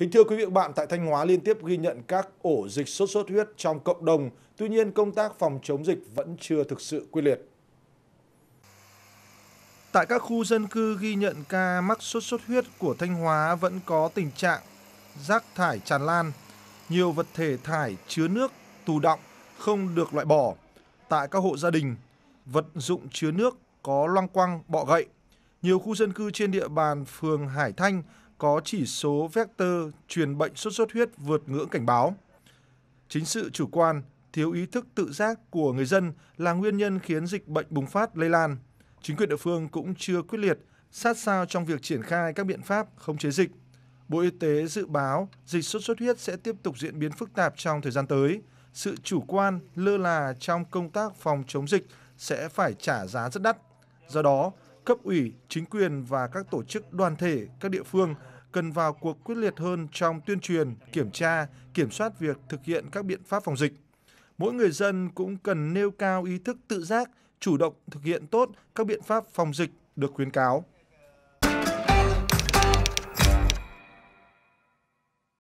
Kính thưa quý vị và bạn, tại Thanh Hóa liên tiếp ghi nhận các ổ dịch sốt xuất huyết trong cộng đồng, tuy nhiên công tác phòng chống dịch vẫn chưa thực sự quyết liệt. Tại các khu dân cư ghi nhận ca mắc sốt xuất huyết của Thanh Hóa vẫn có tình trạng rác thải tràn lan, nhiều vật thể thải chứa nước tù động không được loại bỏ. Tại các hộ gia đình, vật dụng chứa nước có loang quăng bọ gậy. Nhiều khu dân cư trên địa bàn phường Hải Thanh có chỉ số vector truyền bệnh sốt xuất huyết vượt ngưỡng cảnh báo. Chính sự chủ quan, thiếu ý thức tự giác của người dân là nguyên nhân khiến dịch bệnh bùng phát lây lan. Chính quyền địa phương cũng chưa quyết liệt, sát sao trong việc triển khai các biện pháp khống chế dịch. Bộ Y tế dự báo dịch sốt xuất huyết sẽ tiếp tục diễn biến phức tạp trong thời gian tới. Sự chủ quan, lơ là trong công tác phòng chống dịch sẽ phải trả giá rất đắt. Do đó, cấp ủy, chính quyền và các tổ chức đoàn thể, các địa phương cần vào cuộc quyết liệt hơn trong tuyên truyền, kiểm tra, kiểm soát việc thực hiện các biện pháp phòng dịch. Mỗi người dân cũng cần nêu cao ý thức tự giác, chủ động thực hiện tốt các biện pháp phòng dịch được khuyến cáo.